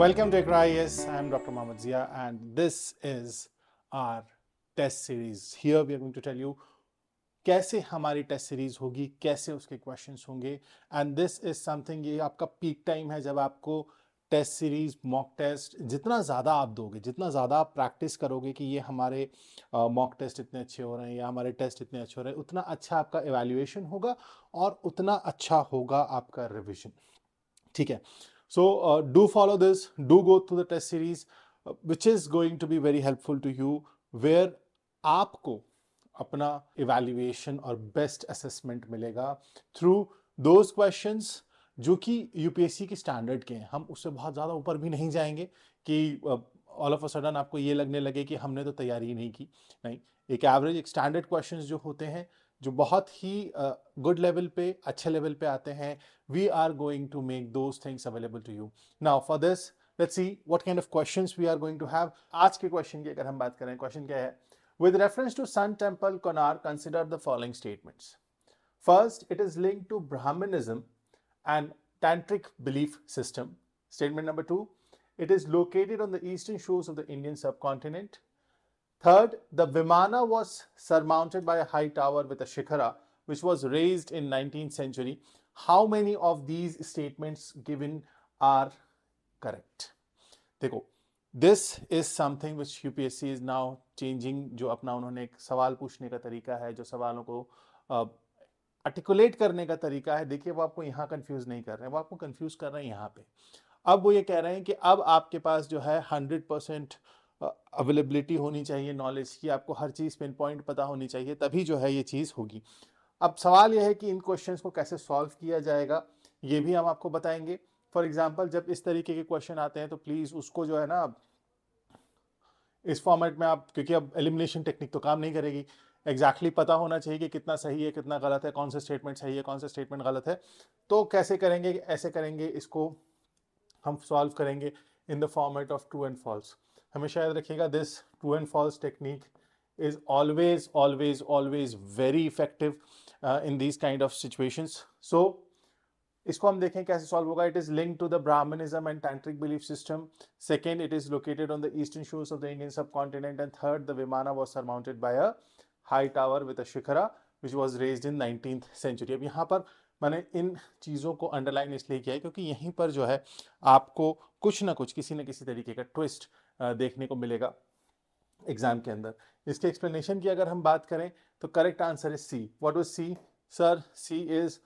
Welcome to ICRA I'm Dr. Mohamed Zia, and this is our test series. Here we are going to tell you कैसे हमारी test series होगी कैसे उसके questions होंगे and this is something ये आपका peak time है जब आपको टेस्ट सीरीज मॉक टेस्ट जितना ज़्यादा आप दोगे जितना ज़्यादा आप प्रैक्टिस करोगे कि ये हमारे मॉक टेस्ट इतने अच्छे हो रहे हैं या हमारे टेस्ट इतने अच्छे हो रहे हैं उतना अच्छा आपका एवेल्यूएशन होगा और उतना अच्छा होगा आपका रिविजन ठीक है So uh, do follow this, do go through the test series, uh, which is going to be very helpful to you where आपको अपना इवेल्युएशन और बेस्ट असेसमेंट मिलेगा थ्रू दोज क्वेश्चंस जो कि यूपीएससी के स्टैंडर्ड के हैं हम उससे बहुत ज़्यादा ऊपर भी नहीं जाएंगे कि ऑल ऑफ अ सडन आपको ये लगने लगे कि हमने तो तैयारी नहीं की नहीं एक एवरेज एक स्टैंडर्ड क्वेश्चंस जो होते हैं जो बहुत ही गुड लेवल पे अच्छे लेवल पे आते हैं we are going to make those things available to you now for this let's see what kind of questions we are going to have आज के क्वेश्चन की अगर हम बात करें क्वेश्चन क्या है with reference to sun temple Konark consider the following statements first it is link to Brahmanism and tantric belief system statement number two it is located on the eastern shores of the Indian subcontinent Third, the Vimana was surmounted by a high tower with a shikhara, which was raised in 19th century. How many of these statements given are correct? देखो, this is something which UPSC is now changing. जो अपना उन्होंने एक सवाल पूछने का तरीका है जो सवालों को articulate करने का तरीका है देखिए वो आपको यहाँ confuse नहीं कर रहे हैं वो आपको confuse कर रहे हैं यहाँ पे अब वो ये कह रहे हैं कि अब आपके पास जो है 100 परसेंट अवेलेबिलिटी होनी चाहिए नॉलेज की आपको हर चीज़ पिन पॉइंट पता होनी चाहिए तभी जो है ये चीज़ होगी अब सवाल यह है कि इन क्वेश्चन को कैसे सॉल्व किया जाएगा ये भी हम आपको बताएंगे फॉर एग्जाम्पल जब इस तरीके के क्वेश्चन आते हैं तो प्लीज़ उसको जो है ना इस फॉर्मेट में आप क्योंकि अब एलिमिनेशन टेक्निक तो काम नहीं करेगी एग्जैक्टली exactly पता होना चाहिए कि कितना सही है कितना गलत है कौन सा स्टेटमेंट सही है कौन सा स्टेटमेंट गलत है तो कैसे करेंगे ऐसे करेंगे इसको हम सॉल्व करेंगे in the format of true and false हमेशा याद रखिएगा this true and false technique is always always always very effective in this kind of situations so इसको हम देखें कैसे सॉल्व होगा it is link to the Brahmanism and tantric belief system second it is located on the eastern shores of the Indian subcontinent and third the vimana was surmounted by a high tower with a shikhara which was raze in nineteen century अब यहाँ पर मैंने इन चीज़ों को underline इसलिए किया है क्योंकि यहीं पर जो है आपको कुछ ना कुछ किसी न किसी तरीके का ट्विस्ट देखने को मिलेगा एग्ज़ाम के अंदर इसके एक्सप्लेनेशन की अगर हम बात करें तो correct answer is C what is C sir C is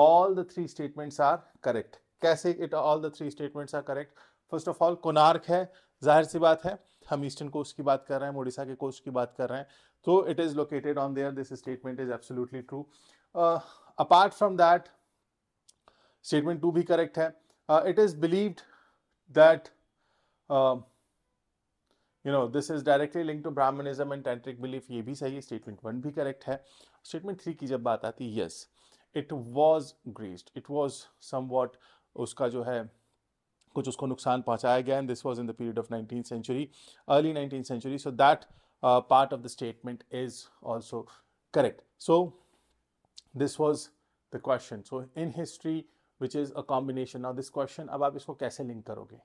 all the three statements are correct कैसे it all the three statements are correct first of all Konark है जाहिर सी बात है हम ईस्टर्न कोस्ट की बात कर रहे हैं उड़ीसा के कोस्ट की बात कर रहे हैं तो it is located on there this statement is absolutely true apart from that statement two भी करेक्ट है it is believed that you know this is directly link to Brahmanism and tantric belief ये भी सही है statement one भी correct है statement three की जब बात आती है yes it was grazed it was somewhat उसका जो है कुछ उसको नुकसान पहुंचाया गया and this was in the period of nineteen century early nineteen century so that part of the statement is also correct so this was the question so in history which is a combination of this question अब आप इसको कैसे link करोगे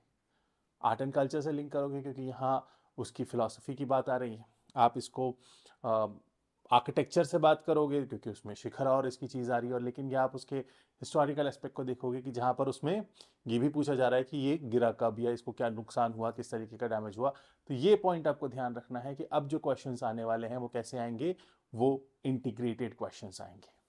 art and culture से link करोगे क्योंकि यहाँ उसकी फिलॉसफी की बात आ रही है आप इसको आर्किटेक्चर से बात करोगे क्योंकि उसमें शिखर और इसकी चीज़ आ रही है और लेकिन यह आप उसके हिस्टोरिकल एस्पेक्ट को देखोगे कि जहाँ पर उसमें ये भी पूछा जा रहा है कि ये गिरा कब या इसको क्या नुकसान हुआ किस तरीके का डैमेज हुआ तो ये पॉइंट आपको ध्यान रखना है कि अब जो क्वेश्चन आने वाले हैं वो कैसे आएंगे वो इंटीग्रेटेड क्वेश्चन आएंगे